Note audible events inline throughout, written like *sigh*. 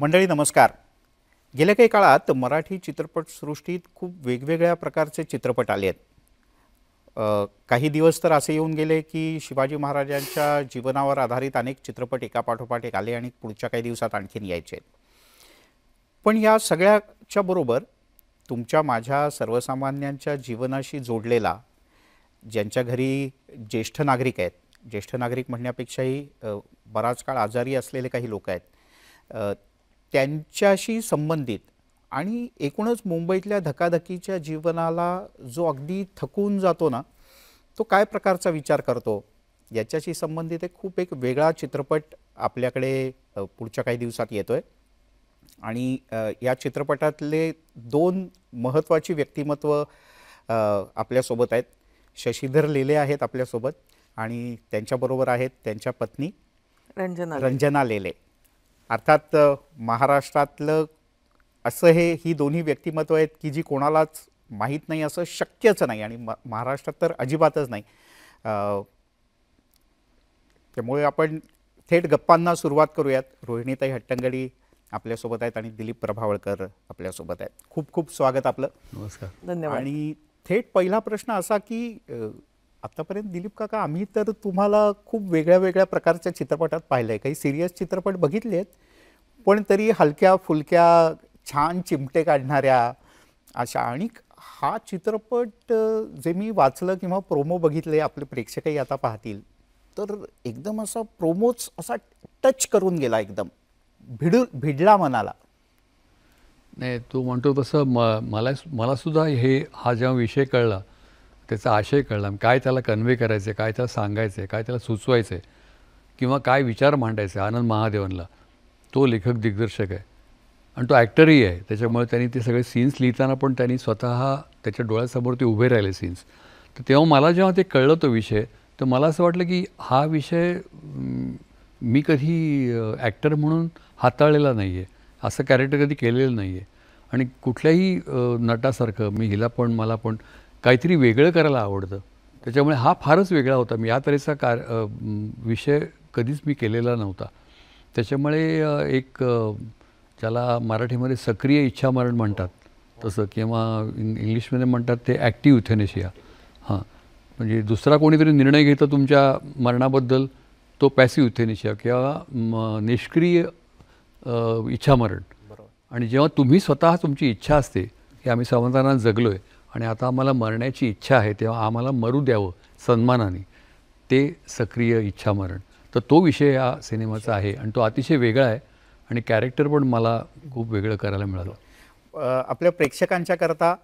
मंडळी नमस्कार गेल्या काही काळात मराठी चित्रपटसृष्टीत खूप वेगवेगळ्या प्रकारचे चित्रपट आले आहेत काही दिवस तर असे येऊन गेले की शिवाजी महाराजांच्या जीवनावर आधारित अनेक चित्रपट एकापाठोपाठ एक आले आणि पुढच्या काही दिवसात आणखीन यायचे आहेत पण या सगळ्याच्या बरोबर तुमच्या माझ्या सर्वसामान्यांच्या जीवनाशी जोडलेला ज्यांच्या घरी ज्येष्ठ नागरिक आहेत ज्येष्ठ नागरिक म्हणण्यापेक्षाही बराच काळ आजारी असलेले काही लोक आहेत त्यांच्याशी संबंधित आणि एकूणच मुंबईतल्या धकाधकीच्या जीवनाला जो अगदी थकून जातो ना तो काय प्रकारचा विचार करतो याच्याशी संबंधित एक खूप एक वेगळा चित्रपट आपल्याकडे पुढच्या काही दिवसात येतो आहे आणि या चित्रपटातले दोन महत्त्वाची व्यक्तिमत्व आपल्यासोबत आहेत शशीधर लेले आहेत आपल्यासोबत आणि त्यांच्याबरोबर आहेत त्यांच्या पत्नी रंजना रंजना लेले अर्थात महाराष्ट्रातलं असं हे ही दोन्ही व्यक्तिमत्व आहेत की जी कोणालाच माहीत नाही असं शक्यच नाही आणि म महाराष्ट्रात तर अजिबातच नाही त्यामुळे आपण थेट गप्पांना सुरुवात करूयात रोहिणीताई हट्टंगडी आपल्यासोबत आहेत आणि दिलीप प्रभावळकर आपल्यासोबत आहेत खूप खूप स्वागत आपलं नमस्कार धन्यवाद आणि थेट पहिला प्रश्न असा की आतापर्यंत दिलीप काका आम्ही तर तुम्हाला खूप वेगळ्या वेगळ्या प्रकारच्या चित्रपटात पाहिलं आहे काही सिरियस चित्रपट बघितले आहेत पण तरी हलक्या फुलक्या छान चिमटे काढणाऱ्या अशा आणि हा चित्रपट जे मी वाचलं किंवा प्रोमो बघितले आपले प्रेक्षकही आता पाहतील तर एकदम असा प्रोमोच असा टच करून गेला एकदम भिडू भिडला मनाला नाही तू म्हणतो तसं म मला मला सुद्धा हे हा जेव्हा विषय कळला त्याचा आशय कळला काय त्याला कन्व्हे करायचं आहे काय त्याला सांगायचं आहे काय त्याला सुचवायचं आहे किंवा काय विचार मांडायचे आनंद महादेवनला तो लेखक दिग्दर्शक आहे आणि तो ॲक्टरही आहे त्याच्यामुळे त्यांनी ते सगळे सीन्स लिहिताना पण त्यांनी स्वतः त्याच्या डोळ्यासमोर ते उभे राहिले सीन्स तर तेव्हा मला जेव्हा ते कळलं तो विषय तर मला असं वाटलं की हा विषय मी कधी ॲक्टर म्हणून हाताळलेला नाही आहे असं कॅरेक्टर कधी केलेलं नाही आहे आणि कुठल्याही नटासारखं मी हिला पण मला पण काहीतरी वेगळं करायला आवडतं त्याच्यामुळे हा फारच वेगळा होता मी या तऱ्हेचा कार विषय कधीच मी केलेला नव्हता त्याच्यामुळे एक ज्याला मराठीमध्ये सक्रिय इच्छामरण म्हणतात तसं किंवा इंग्लिशमध्ये म्हणतात ते ॲक्टिव्ह युथेनेशिया हां म्हणजे दुसरा कोणीतरी निर्णय घेतो तुमच्या मरणाबद्दल तो पॅसिव युथेनेशिया किंवा म निष्क्रिय इच्छामरण आणि जेव्हा तुम्ही स्वतः तुमची इच्छा असते की आम्ही समाधानात जगलो आहे आणि आता आम्हाला मरण्याची इच्छा आहे तेव्हा आम्हाला मरू द्यावं सन्मानाने ते सक्रिय इच्छा मरण तर तो विषय या सिनेमाचा आहे आणि तो अतिशय वेगळा आहे आणि कॅरेक्टर पण मला खूप वेगळं करायला मिळालं आपल्या प्रेक्षकांच्याकरता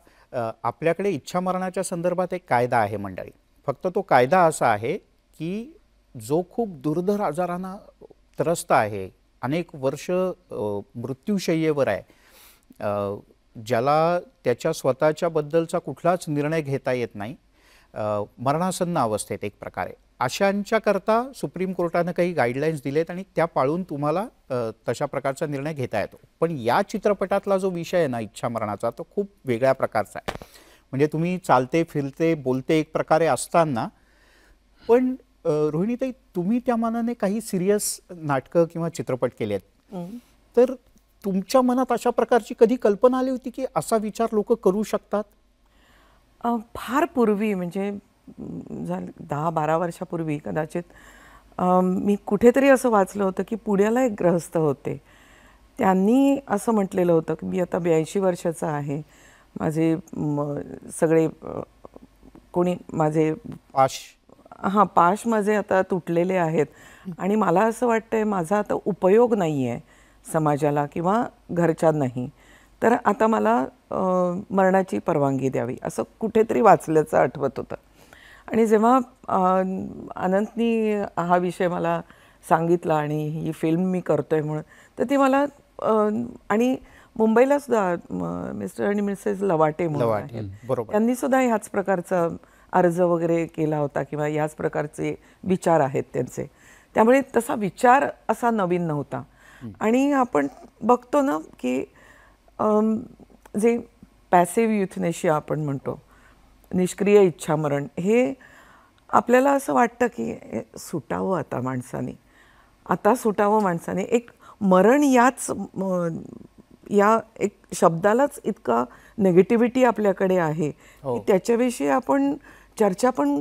आपल्याकडे इच्छा मरणाच्या संदर्भात एक कायदा आहे मंडळी फक्त तो कायदा असा आहे की जो खूप दुर्धर आजारांना त्रस्त आहे अनेक वर्ष मृत्यूशय्येवर आहे ज्याला त्याच्या स्वतःच्या बद्दलचा कुठलाच निर्णय घेता येत नाही मरणासन्न अवस्थेत एक प्रकारे अशांच्याकरता सुप्रीम कोर्टानं काही गाईडलाईन्स दिलेत आणि त्या पाळून तुम्हाला तशा प्रकारचा निर्णय घेता येतो पण या चित्रपटातला जो विषय आहे ना इच्छा मरणाचा तो खूप वेगळ्या प्रकारचा आहे म्हणजे तुम्ही चालते फिरते बोलते एक प्रकारे असताना पण रोहिणीताई तुम्ही त्या मानाने काही सिरियस नाटकं किंवा चित्रपट केले आहेत तर तुमच्या मनात अशा प्रकारची कधी कल्पना आली होती की असा विचार लोक करू शकतात फार पूर्वी म्हणजे झालं दहा बारा वर्षापूर्वी कदाचित मी कुठेतरी असं वाचलं होतं की पुण्याला एक ग्रहस्थ होते त्यांनी असं म्हटलेलं होतं की मी आता ब्याऐंशी वर्षाचा आहे माझे सगळे कोणी माझे पाश हां पाश माझे आता तुटलेले आहेत आणि मला असं वाटतं आहे माझा आता उपयोग नाही आहे समाजाला किंवा घरच्यांनाही तर आता मला मरणाची परवानगी द्यावी असं कुठेतरी वाचल्याचं आठवत होतं आणि जेव्हा अनंतनी हा विषय मला सांगितला आणि ही फिल्म मी करतो आहे म्हणून तर ती मला आणि मुंबईला सुद्धा मिस्टर आणि मिसेस लवाटे म्हणून त्यांनी सुद्धा ह्याच प्रकारचा अर्ज वगैरे केला होता किंवा ह्याच प्रकारचे विचार आहेत त्यांचे त्यामुळे तसा विचार असा नवीन नव्हता आणि आपण बघतो ना की जे पॅसिव्ह युथनेशिया आपण म्हणतो निष्क्रिय इच्छामरण हे आपल्याला असं वाटतं की सुटावं आता माणसाने आता सुटावं माणसाने एक मरण याच या एक शब्दालाच इतका नेगेटिव्हिटी आपल्याकडे आहे हो. की त्याच्याविषयी आपण चर्चा पण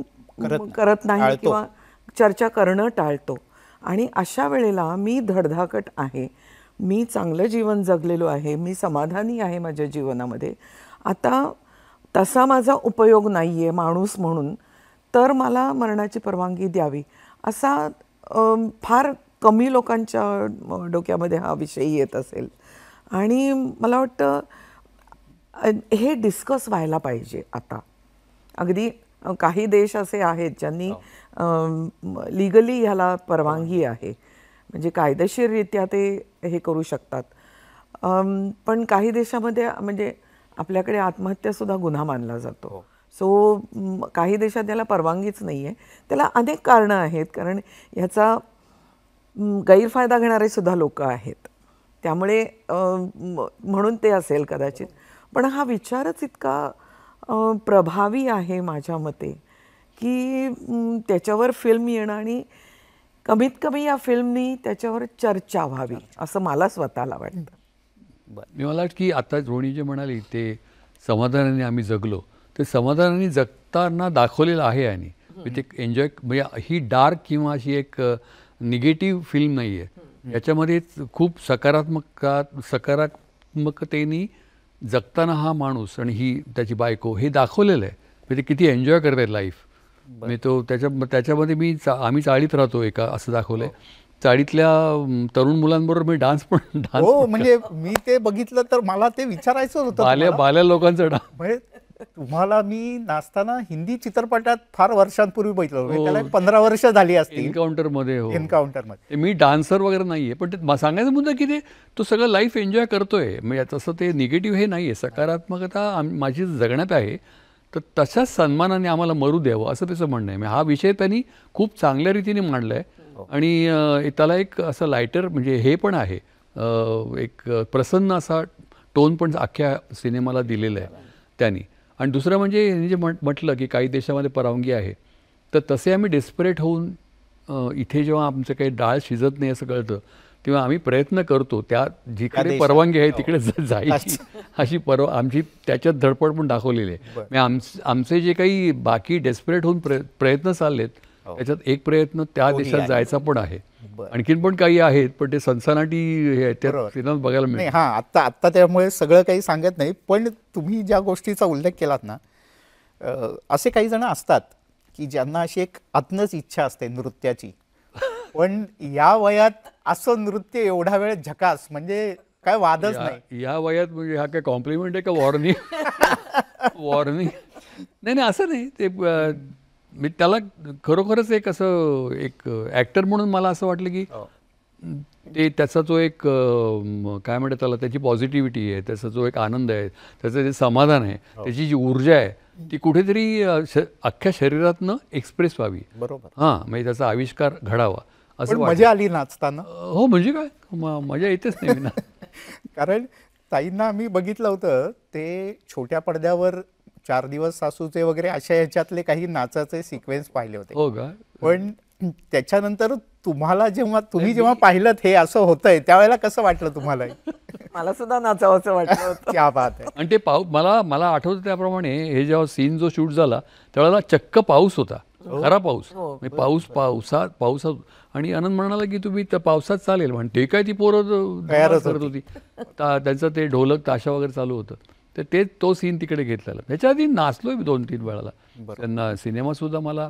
करत नाही किंवा चर्चा करणं टाळतो आणि अशा वेळेला मी धडधाकट आहे मी चांगलं जीवन जगलेलो आहे मी समाधानी आहे माझ्या जीवनामध्ये आता तसा माझा उपयोग नाही आहे माणूस म्हणून तर मला मरणाची परवानगी द्यावी असा फार कमी लोकांच्या डोक्यामध्ये हा विषय येत असेल आणि मला वाटतं हे डिस्कस व्हायला पाहिजे आता अगदी काही देश असे आहेत ज्यांनी लिगली हो. ह्याला परवानगी आहे म्हणजे कायदेशीररित्या ते हे करू शकतात पण काही देशामध्ये म्हणजे आपल्याकडे आत्महत्यासुद्धा गुन्हा मानला जातो सो हो. काही देशात याला परवानगीच नाही आहे त्याला अनेक कारणं आहेत कारण ह्याचा गैरफायदा घेणारे सुद्धा लोक आहेत त्यामुळे म्हणून ते असेल कदाचित पण हा विचारच इतका प्रभावी आहे माझ्या मते की त्याच्यावर फिल्म येणं आणि कमीत कमी या फिल्मनी त्याच्यावर चर्चा व्हावी असं मला स्वतःला वाटतं मी मला वाटतं की आता रोणी जे म्हणाली ते समाधानाने आम्ही जगलो ते समाधानाने जगताना दाखवलेलं आहे आणि ते एन्जॉय म्हणजे ही डार्क किंवा अशी एक निगेटिव्ह फिल्म नाही आहे याच्यामध्ये खूप सकारात्मक सकारात्मकतेने जगताना हा माणूस आणि ही त्याची बायको हे दाखवलेलं आहे ते किती एन्जॉय करते लाईफ म्हणजे तो त्याच्या त्याच्यामध्ये मी चा आम्ही चाळीत राहतो एका असं दाखवलं आहे हो. चाळीतल्या तरुण मुलांबरोबर मी डान्स पण डान्स हो म्हणजे मी ते बघितलं तर मला ते विचारायचं होतं बाल्या बाल्या लोकांचं डान्स तुम्हाला मी नाचताना हिंदी चित्रपटात फार वर्षांपूर्वी बघितलं म्हणजे हो. त्याला पंधरा वर्ष झाली असतील एन्काउंटर मध्ये हो मध्ये मी डान्सर वगैरे नाहीये पण सांगायचं सांगायचा मुद्दा की ते तो सगळं लाईफ एन्जॉय करतोय म्हणजे तसं ते निगेटिव्ह हे नाहीये सकारात्मकता माझी जगण्यात आहे तर तशाच सन्मानाने आम्हाला मरू द्यावं असं त्याचं म्हणणं आहे म्हणजे हा विषय त्यांनी खूप चांगल्या रीतीने मांडला आहे हो. आणि त्याला एक असं लायटर म्हणजे हे पण आहे एक प्रसन्न असा टोन पण अख्ख्या सिनेमाला दिलेला आहे त्यांनी आणि दुसरं म्हणजे यांनी जे म्हट म्हटलं की काही देशामध्ये परवानगी आहे तर तसे आम्ही डेस्परेट होऊन इथे जेव्हा आमचं काही डाळ शिजत नाही असं कळतं तेव्हा आम्ही प्रयत्न करतो त्या जिकडे परवानगी आहे हो. तिकडे जायची *laughs* अशी परवा आमची त्याच्यात धडपड पण दाखवलेली आहे आमचे जे काही बाकी डेस्परेट होऊन प्रयत्न चाललेत त्याच्यात हो. एक प्रयत्न त्या देशात जायचा पण आहे आणखीन पण काही आहेत पण ते सनसनाटी बघायला मिळते हा आत्ता आत्ता त्यामुळे सगळं काही सांगत नाही पण तुम्ही ज्या गोष्टीचा उल्लेख केलात ना असे काही जण असतात की ज्यांना अशी एक आत्मच इच्छा असते नृत्याची *laughs* पण या वयात असं नृत्य एवढा वेळ झकास म्हणजे काय वादच नाही या वयात म्हणजे हा काय कॉम्प्लिमेंट आहे का वॉर्निंग वॉर्निंग *laughs* नाही नाही असं नाही ते मी त्याला खरोखरच एक असं एक ऍक्टर म्हणून मला असं वाटलं की हो. ते त्याचा जो एक काय म्हणतात त्याला त्याची पॉझिटिव्हिटी आहे त्याचा जो एक आनंद आहे त्याचं जे समाधान आहे हो. त्याची जी ऊर्जा आहे ती कुठेतरी अख्ख्या शरीरातनं एक्सप्रेस व्हावी बरोबर हां म्हणजे त्याचा आविष्कार घडावा असं मजा आली नाचताना हो म्हणजे काय मजा येतेच नाही *laughs* कारण ताईंना मी बघितलं होतं ते छोट्या पडद्यावर चार दिवस सासूचे वगैरे अशा ह्याच्यातले काही नाचाचे सिक्वेन्स पाहिले होते हो पण त्याच्यानंतर तुम्हाला जेव्हा तुम्ही जेव्हा पाहिलं हे असं होतंय त्यावेळेला कसं वाटलं तुम्हाला *laughs* मला सुद्धा नाचावं असं बात आहे आणि ते पाऊस मला मला आठवत त्याप्रमाणे हे जेव्हा सीन जो शूट झाला त्यावेळेला चक्क पाऊस होता हो. खरा पाऊस हो, पाऊस पावसात पावसात आणि आनंद म्हणाला की तुम्ही त्या पावसात चालेल म्हणते काय ती पोरं करत होती त्यांचं ते ढोलक ताशा वगैरे चालू होतं तर ते तो सीन तिकडे घेतलेला त्याच्या आधी नाचलो दोन तीन वेळाला त्यांना सिनेमासुद्धा मला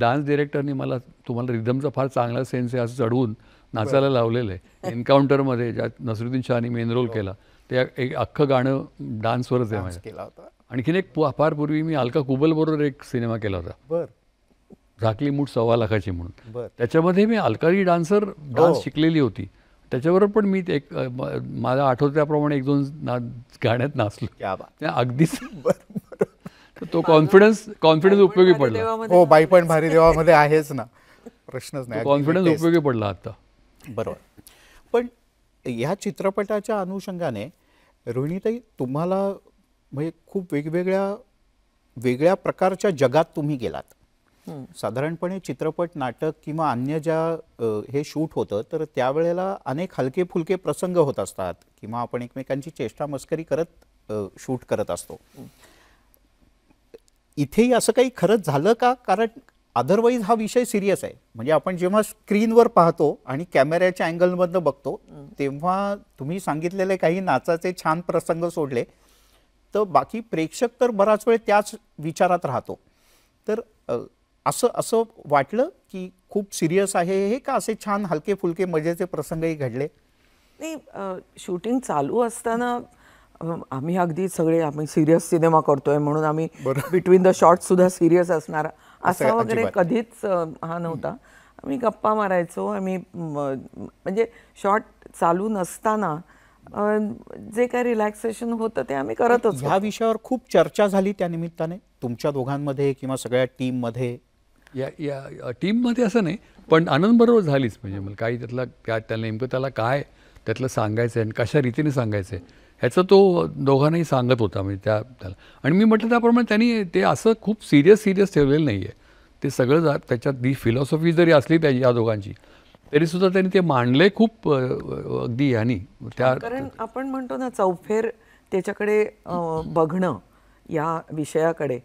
डान्स डिरेक्टरने मला तुम्हाला रिदमचा फार चांगला सेन्स आहे असं चढवून नाचायला लावलेलं आहे एन्काउंटरमध्ये ज्यात नसरुद्दीन शहानी मेन रोल केला ते एक अख्खं गाणं डान्सवरच आहे माझ्या आणखीन एक फार पूर्वी मी अलका कुबल बरोबर एक सिनेमा केला होता झाकली मूठ सव्वा लाखाची म्हणून त्याच्यामध्ये मी अलकारी डान्सर डान्स हो. शिकलेली होती त्याच्याबरोबर पण मी एक माझ्या आठवत्याप्रमाणे एक दोन ना गाण्यात नाचलो म्हणजे अगदीच *laughs* तो कॉन्फिडन्स कॉन्फिडन्स उपयोगी पडला हो बाई पण भारी देवामध्ये आहेच ना प्रश्नच नाही कॉन्फिडन्स उपयोगी पडला आता बरोबर पण ह्या चित्रपटाच्या अनुषंगाने रोहिणीताई तुम्हाला म्हणजे खूप वेगवेगळ्या वेगळ्या प्रकारच्या जगात तुम्ही गेलात साधारणपणे चित्रपट नाटक किंवा अन्य ज्या हे शूट होतं तर त्यावेळेला अनेक हलके फुलके प्रसंग होत असतात किंवा आपण एकमेकांची चेष्टा मस्करी करत शूट करत असतो इथेही असं काही खरंच झालं का कारण अदरवाईज हा विषय सिरियस आहे म्हणजे आपण जेव्हा स्क्रीनवर पाहतो आणि कॅमेऱ्याच्या अँगलमधनं बघतो तेव्हा तुम्ही सांगितलेले काही नाचाचे छान प्रसंग सोडले तर बाकी प्रेक्षक तर बराच वेळ त्याच विचारात राहतो तर असं असं वाटलं की खूप सिरियस आहे हे का असे छान हलके फुलके मजेचे प्रसंगही घडले नाही शूटिंग चालू असताना आम्ही अगदी सगळे आम्ही सिरियस सिनेमा करतोय म्हणून आम्ही बिटवीन द शॉर्ट सुद्धा सिरियस असणार असा वगैरे कधीच हा नव्हता आम्ही गप्पा मारायचो आम्ही म्हणजे शॉर्ट चालू नसताना जे काय रिलॅक्सेशन होतं ते आम्ही करतच ह्या विषयावर खूप चर्चा झाली त्या निमित्ताने तुमच्या दोघांमध्ये किंवा सगळ्या टीममध्ये या या टीममध्ये असं नाही पण आनंद बरोबर झालीच म्हणजे मला काही त्यातला त्या त्याला नेमकं त्याला काय त्यातलं सांगायचं आहे आणि कशा रीतीने सांगायचं आहे ह्याचं तो दोघांनाही सांगत होता म्हणजे त्या त्याला आणि मी म्हटलं त्याप्रमाणे त्यांनी ते असं खूप सिरियस सिरियस ठेवलेलं नाही आहे ते सगळं जा त्याच्यात दी फिलॉसॉफी जरी असली त्या या दोघांची तरीसुद्धा त्यांनी ते मांडले खूप अगदी यांनी त्या कारण आपण म्हणतो ना चौफेर त्याच्याकडे बघणं या विषयाकडे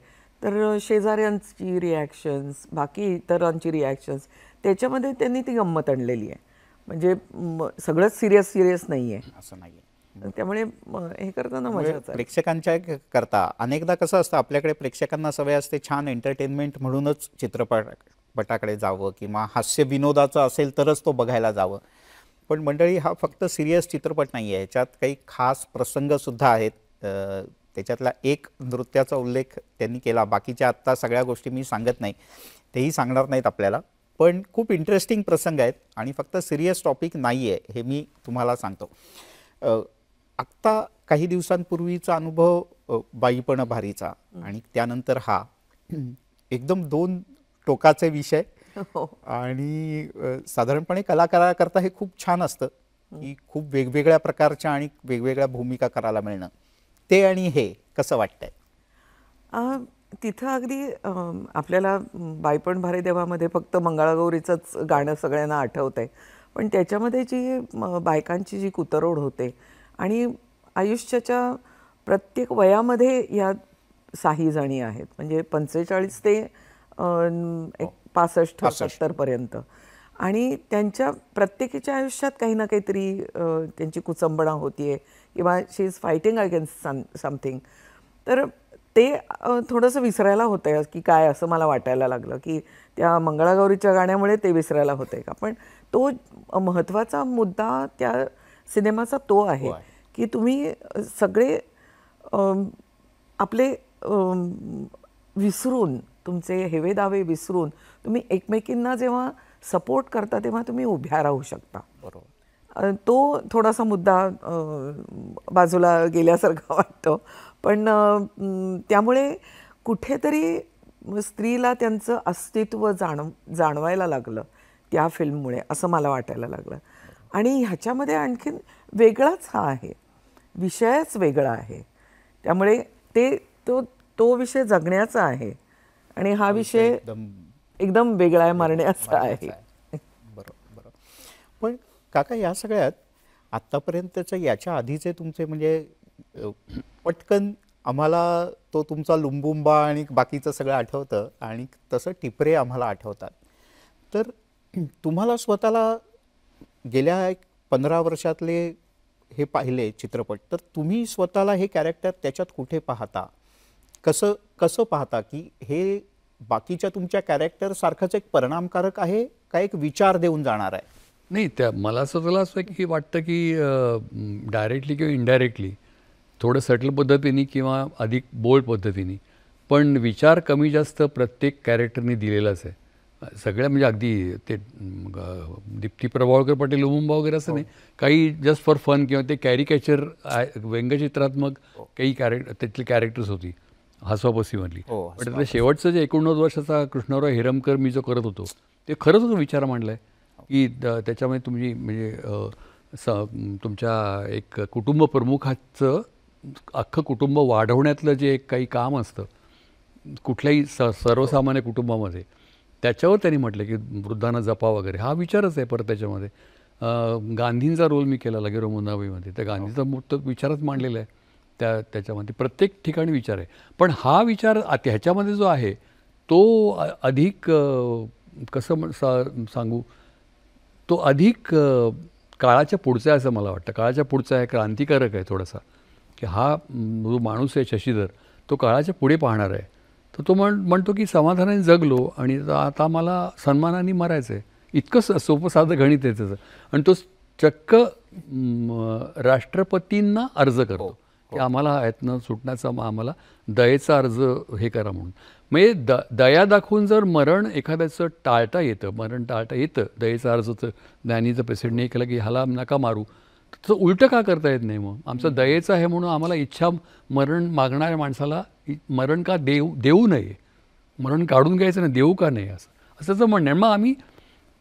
तर शेजाऱ्यांची रिॲक्शन्स बाकी इतरांची रिॲक्शन्स त्याच्यामध्ये त्यांनी ती गंमत आणलेली आहे म्हणजे सगळंच सिरियस सिरियस नाही आहे असं नाही त्यामुळे हे करताना मजा प्रेक्षकांच्या करता अनेकदा कसं असतं आपल्याकडे प्रेक्षकांना सवय असते छान एंटरटेनमेंट म्हणूनच चित्रपट पटाकडे जावं किंवा हास्य विनोदाचं असेल तरच तो बघायला जावं पण मंडळी हा फक्त सिरियस चित्रपट नाही आहे याच्यात काही खास प्रसंगसुद्धा आहेत त्याच्यातला एक नृत्याचा उल्लेख त्यांनी केला बाकीच्या आत्ता सगळ्या गोष्टी मी सांगत नाही तेही सांगणार नाहीत आपल्याला पण खूप इंटरेस्टिंग प्रसंग आहेत आणि फक्त सिरियस टॉपिक नाही आहे हे मी तुम्हाला सांगतो आत्ता काही दिवसांपूर्वीचा अनुभव बाईपण भारीचा आणि त्यानंतर हा एकदम दोन टोकाचे विषय हो. आणि साधारणपणे कलाकाराकरता हे खूप छान असतं की खूप वेगवेगळ्या प्रकारच्या आणि वेगवेगळ्या भूमिका करायला मिळणं ते आणि हे कसं वाटतंय तिथं अगदी आपल्याला बायपण भारे देवामध्ये फक्त मंगळागौरीचंच गाणं सगळ्यांना आठवतं आहे पण त्याच्यामध्ये जी बायकांची जी कुतरोड होते आणि आयुष्याच्या प्रत्येक वयामध्ये या साही आहेत म्हणजे पंचेचाळीस ते एक पासष्ट सत्तरपर्यंत पर्यंत आणि त्यांच्या प्रत्येकीच्या आयुष्यात काही ना काहीतरी त्यांची कुचंबणा होती आहे किंवा she is fighting against some something तर ते थोडंसं विसरायला होतं आहे की काय असं मला वाटायला लागलं की त्या मंगळागौरीच्या गाण्यामुळे ते विसरायला होतं आहे का पण तो महत्त्वाचा मुद्दा त्या सिनेमाचा तो आहे की तुम्ही सगळे आपले विसरून तुमचे हेवेदावे विसरून तुम्ही एकमेकींना जेव्हा सपोर्ट करता तेव्हा तुम्ही उभ्या राहू शकता बरोबर तो थोडासा मुद्दा बाजूला गेल्यासारखा वाटतो पण त्यामुळे कुठेतरी स्त्रीला त्यांचं अस्तित्व जाण जाणवायला लागलं त्या फिल्ममुळे असं मला वाटायला लागलं आणि ह्याच्यामध्ये आणखीन वेगळाच हा आहे विषयच वेगळा आहे त्यामुळे ते तो तो विषय जगण्याचा आहे आणि हा विषय एकदम वेगळा मारणे असं आहे बरोबर बरोबर पण काका या सगळ्यात आत्तापर्यंतचं याच्या आधीचे तुमचे म्हणजे पटकन आम्हाला तो तुमचा लुंबुंबा आणि बाकीचं सगळं आठवतं आणि तसं टिपरे आम्हाला आठवतात तर तुम्हाला स्वतःला गेल्या एक पंधरा वर्षातले हे पाहिले चित्रपट तर तुम्ही स्वतःला हे कॅरेक्टर त्याच्यात कुठे पाहता कसं कसं पाहता की हे बाकीच्या तुमच्या कॅरेक्टर सारखंच एक परिणामकारक आहे का एक विचार देऊन जाणार आहे नाही त्या मला असं स्वतःला असं की वाटतं की डायरेक्टली किंवा इनडायरेक्टली थोडं सटल पद्धतीने किंवा अधिक बोल्ड पद्धतीने पण विचार कमी जास्त प्रत्येक कॅरेक्टरनी दिलेलाच आहे सगळ्या म्हणजे अगदी ते दीप्ती प्रभावकर पाटील उमुंबा वगैरे असं हो. नाही काही जस्ट फॉर फन किंवा ते कॅरिकॅचर व्यंगचित्रात्मक हो. काही कॅरेक्टर त्यातली कॅरेक्टर्स होती हसवापसी म्हणली हो, पण ते शेवटचं जे एकोणनव्वद वर्षाचा कृष्णराव हिरमकर मी जो करत होतो ते खरंच विचार मांडला आहे की त्याच्यामध्ये तुम्ही म्हणजे स तुमच्या एक कुटुंब प्रमुखाचं अख्खं कुटुंब वाढवण्यातलं जे एक काही काम असतं कुठल्याही स सर्वसामान्य कुटुंबामध्ये त्याच्यावर त्यांनी म्हटलं की वृद्धांना जपा वगैरे हा विचारच आहे परत त्याच्यामध्ये गांधींचा रोल मी केला लगे मुन्नाबाईमध्ये त्या गांधीचा हो. मुक्त विचारच मांडलेला आहे त्या त्याच्यामध्ये प्रत्येक ठिकाणी विचार आहे पण हा विचार ह्याच्यामध्ये जो आहे तो अधिक कसं सा सांगू तो अधिक काळाच्या पुढचा आहे असं मला वाटतं काळाच्या पुढचा आहे क्रांतिकारक आहे थोडासा की हा जो माणूस आहे शशीधर तो काळाच्या पुढे पाहणार आहे तर तो म्हण म्हणतो की समाधानाने जगलो आणि आता मला सन्मानाने मरायचं आहे इतकं सोपं साधं गणित आहे त्याचं आणि तो चक्क राष्ट्रपतींना अर्ज करतो हो. की आम्हाला यातनं सुटण्याचा आम्हाला दयेचा अर्ज हे करा म्हणून म्हणजे द दया दाखवून जर मरण एखाद्याचं टाळता येतं मरण टाळता येतं दयेचा अर्ज तर ज्ञानीचं पेशंटने केलं की ह्याला नका मारू तर उलटं का करता येत नाही मग आमचं दयेचं आहे म्हणून आम्हाला इच्छा मरण मागणाऱ्या माणसाला मरण का देऊ देऊ नये मरण काढून घ्यायचं नाही देऊ का नाही असं असं जर म्हणणं मग आम्ही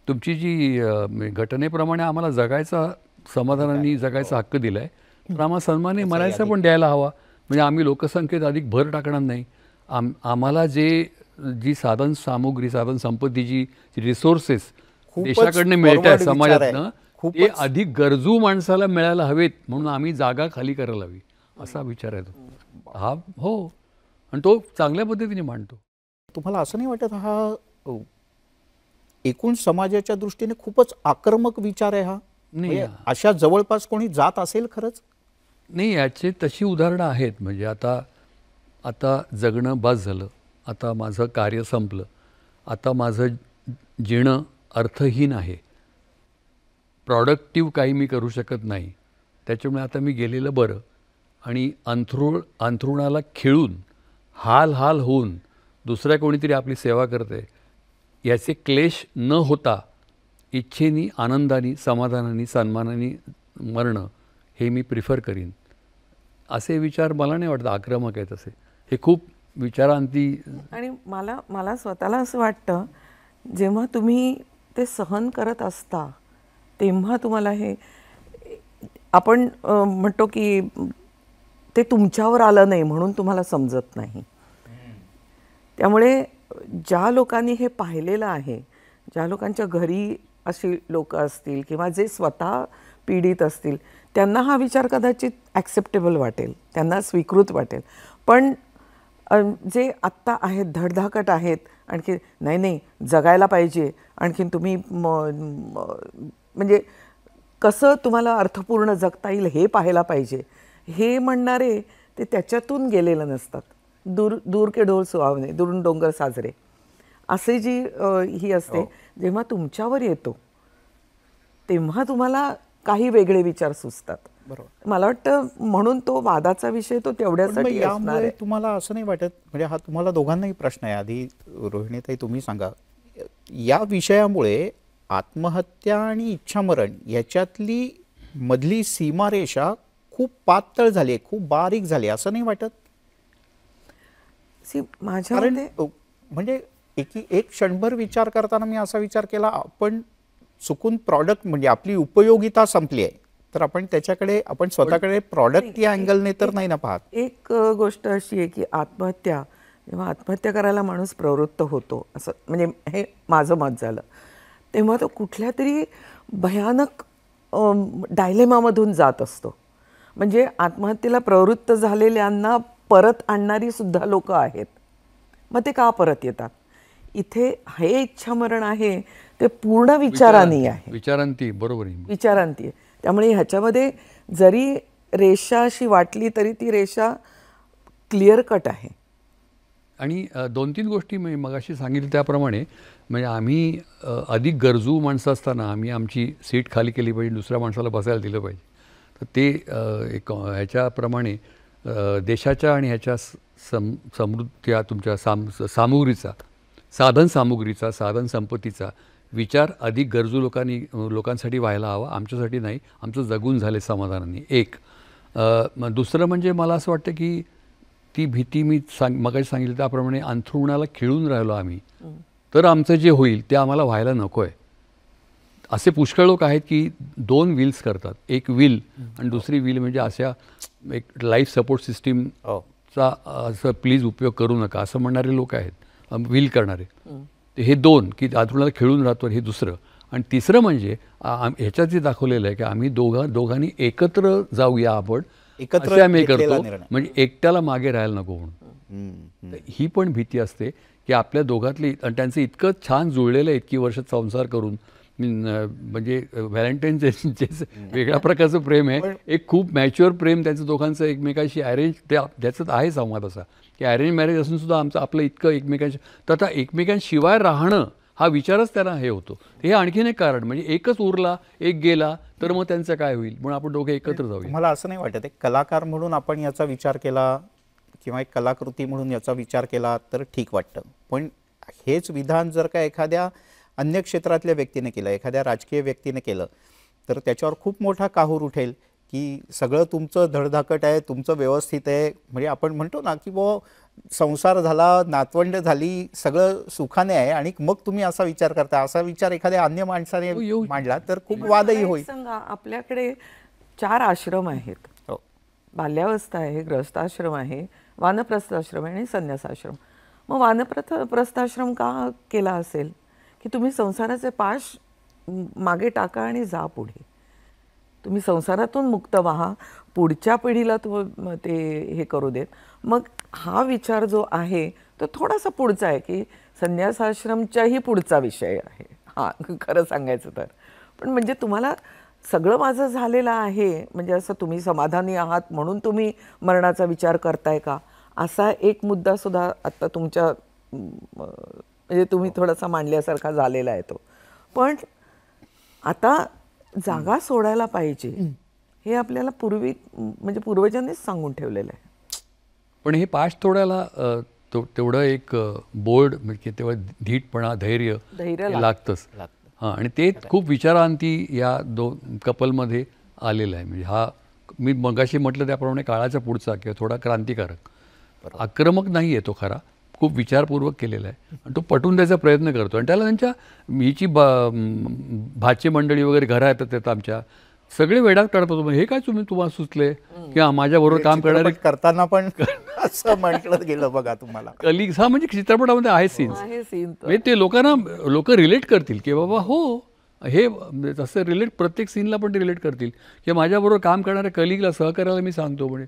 तुमची जी घटनेप्रमाणे आम्हाला जगायचा समाधानाने जगायचा हक्क दिला आहे आम्हाला सन्मानही मरायचा पण द्यायला हवा म्हणजे आम्ही लोकसंख्येत अधिक भर टाकणार नाही आम आम्हाला जे जी साधन सामुग्री साधन संपत्ती जी रिसोर्सेस देशाकडनं मिळतात समाजात समाजातनं ते अधिक गरजू माणसाला मिळायला हवेत म्हणून आम्ही जागा खाली करायला हवी असा विचार आहे तो हा हो आणि तो चांगल्या पद्धतीने मांडतो तुम्हाला असं नाही वाटत हा एकूण समाजाच्या दृष्टीने खूपच आक्रमक विचार आहे हा नाही म्हणजे अशा जवळपास कोणी जात असेल खरंच नाही याचे तशी उदाहरणं आहेत म्हणजे आता आता जगणं बस झालं आता माझं कार्य संपलं आता माझं जिणं अर्थहीन आहे प्रॉडक्टिव्ह काही मी करू शकत नाही त्याच्यामुळे आता मी गेलेलं बरं आणि अंथरुळ अंथरुणाला खिळून हाल हाल होऊन दुसऱ्या कोणीतरी आपली सेवा करते याचे क्लेश न होता इच्छेनी आनंदाने समाधानाने सन्मानाने मरणं हे मी प्रिफर करीन असे विचार मला नाही वाटत आक्रमक आहेत असे हे खूप विचारांती आणि मला मला स्वतःला असं वाटतं जेव्हा तुम्ही ते सहन करत असता तेव्हा तुम्हाला हे आपण म्हणतो की ते तुमच्यावर आलं नाही म्हणून तुम्हाला समजत नाही त्यामुळे ज्या लोकांनी हे पाहिलेलं आहे ज्या लोकांच्या घरी अशी लोक असतील किंवा जे स्वतः पीडित असतील त्यांना हा विचार कदाचित ॲक्सेप्टेबल वाटेल त्यांना स्वीकृत वाटेल पण जे आत्ता आहेत धडधाकट आहेत आणखी नाही नाही जगायला पाहिजे आणखीन तुम्ही म्हणजे कसं तुम्हाला अर्थपूर्ण जगता येईल हे पाहायला पाहिजे हे म्हणणारे ते त्याच्यातून गेलेलं नसतात दूर दूर के ढोल सुहावणे दुरून डोंगर साजरे असे जी ही असते हो. जेव्हा तुमच्यावर येतो तेव्हा तुम्हाला काही वेगळे विचार सुचतात बरोबर मला वाटतं म्हणून तो वादाचा विषय तो तेवढ्याच असणार तुम्हाला असं नाही वाटत म्हणजे हा तुम्हाला दोघांनाही प्रश्न आहे आधी ताई तुम्ही सांगा या विषयामुळे आत्महत्या आणि इच्छामरण याच्यातली मधली सीमारेषा खूप पातळ झाली आहे खूप बारीक झाली असं नाही वाटत माझ्या म्हणजे एकी एक क्षणभर विचार करताना मी असा विचार केला आपण चुकून प्रॉडक्ट म्हणजे आपली उपयोगिता संपली आहे तर आपण त्याच्याकडे आपण स्वतःकडे प्रॉडक्ट या अँगलने तर नाही ना पाहत एक गोष्ट अशी आहे की आत्महत्या जेव्हा आत्महत्या करायला माणूस प्रवृत्त होतो असं म्हणजे हे माझं मत झालं तेव्हा तो कुठल्या तरी भयानक डायलेमामधून जात असतो म्हणजे आत्महत्येला प्रवृत्त झालेल्यांना परत आणणारी सुद्धा लोक आहेत मग ते का परत येतात इथे हे इच्छामरण आहे ते पूर्ण विचारांनी आहे विचारांती बरोबर विचारांती आहे त्यामुळे ह्याच्यामध्ये जरी रेषा अशी वाटली तरी ती रेषा क्लिअर कट आहे आणि दोन तीन गोष्टी मी मगाशी सांगितलं त्याप्रमाणे म्हणजे आम्ही अधिक गरजू माणसं असताना आम्ही आमची सीट खाली केली पाहिजे दुसऱ्या माणसाला बसायला दिलं पाहिजे तर ते एक ह्याच्याप्रमाणे देशाच्या आणि ह्याच्या सम समृद्ध्या तुमच्या साम सामुग्रीचा साधन सामुग्रीचा साधन संपत्तीचा विचार अधिक गरजू लोकांनी लोकांसाठी व्हायला हवा आमच्यासाठी नाही आमचं जगून झाले समाधानाने एक दुसरं म्हणजे मला असं वाटतं की ती भीती मी सांग मगाच सांगितलं त्याप्रमाणे अंथरुणाला खिळून राहिलो आम्ही तर आमचं जे होईल ते आम्हाला व्हायला नको आहे असे पुष्कळ लोक आहेत की दोन व्हील्स करतात एक व्हील आणि हो. दुसरी व्हील म्हणजे अशा एक लाईफ सपोर्ट सिस्टीमचा असं प्लीज उपयोग करू नका असं म्हणणारे लोक आहेत व्हील करणारे हे दोन की आधुणाला खेळून राहतो हे दुसरं आणि तिसरं म्हणजे ह्याच्यात जे दाखवलेलं आहे की आम्ही दोघा दोघांनी एकत्र जाऊया आपण एकत्र आम्ही करतो म्हणजे एकट्याला मागे राहायला नको म्हणून ही पण भीती असते की आपल्या दोघातली आणि त्यांचं इतकं छान जुळलेलं आहे इतकी वर्ष संसार करून Uh, म्हणजे व्हॅलेंटाईन्स uh, डे वेगळ्या प्रकारचं प्रेम आहे एक खूप मॅच्युअर प्रेम त्यांचं दोघांचं एकमेकांशी अरेंज त्या त्याच्यात आहे संवाद असा की अरेंज मॅरेज असून सुद्धा आमचं आपलं इतकं एकमेकांशी तर आता एकमेकांशिवाय राहणं हा विचारच त्यांना हे होतो हे आणखीन एक कारण म्हणजे एकच उरला एक गेला तर मग त्यांचं काय होईल म्हणून आपण दोघे एकत्र जाऊया मला असं नाही वाटत एक कलाकार म्हणून आपण याचा विचार केला किंवा एक कलाकृती म्हणून याचा विचार केला तर ठीक वाटतं पण हेच विधान जर का एखाद्या अन्य क्षेत्रातल्या व्यक्तीने केलं एखाद्या राजकीय व्यक्तीने केलं तर त्याच्यावर खूप मोठा काहूर उठेल की सगळं तुमचं धडधाकट आहे तुमचं व्यवस्थित आहे म्हणजे आपण म्हणतो ना की बुवा संसार झाला नातवंड झाली सगळं सुखाने आहे आणि मग तुम्ही असा विचार करता असा विचार एखाद्या अन्य माणसाने हो, मांडला तर खूप वादही होईल सांगा आपल्याकडे चार आश्रम आहेत हो. बाल्यावस्था आहे ग्रस्ताश्रम आहे वानप्रस्थाश्रम आहे आणि संन्यासाश्रम मग वानप्रथ प्रस्थाश्रम का केला असेल की तुम्ही संसाराचे पाश मागे टाका आणि जा पुढे तुम्ही संसारातून मुक्त व्हा पुढच्या पिढीला तो ते हे करू देत मग हा विचार जो आहे तो थोडासा पुढचा आहे की संन्यासाश्रमच्याही पुढचा विषय आहे हां खरं सांगायचं तर पण म्हणजे तुम्हाला सगळं माझं झालेलं आहे म्हणजे असं तुम्ही समाधानी आहात म्हणून तुम्ही मरणाचा विचार करताय का असा एक मुद्दासुद्धा आत्ता तुमच्या म्हणजे तुम्ही हो. थोडासा मांडल्यासारखा झालेला आहे तो पण आता जागा सोडायला पाहिजे हे आपल्याला पूर्वी म्हणजे पूर्वजांनीच सांगून ठेवलेलं आहे पण हे पाश थोड्याला तेवढं एक बोर्ड म्हणजे तेवढं धीटपणा धैर्य धैर्य लागतंच हां आणि ते खूप विचारांती या दोन कपलमध्ये आलेलं आहे म्हणजे हा मी मगाशी म्हटलं त्याप्रमाणे काळाचा पुढचा किंवा थोडा क्रांतिकारक आक्रमक नाही आहे तो खरा खूप विचारपूर्वक केलेला आहे आणि तो पटवून द्यायचा प्रयत्न करतो आणि त्याला त्यांच्या हिची बा भाचे मंडळी वगैरे घरा येतात आमच्या सगळे वेडात टाळपतो होतो हे काय तुम्ही तुम्हाला सुचले किंवा माझ्याबरोबर काम करणारे करताना पण *laughs* असं म्हटलं गेलं बघा तुम्हाला कलिग्स हा म्हणजे चित्रपटामध्ये आहे सीन हो, म्हणजे ते लोकांना लोक रिलेट करतील की बाबा हो हे तसं रिलेट प्रत्येक सीनला पण रिलेट करतील किंवा माझ्याबरोबर काम करणाऱ्या कलिगला सहकार्याला मी सांगतो म्हणजे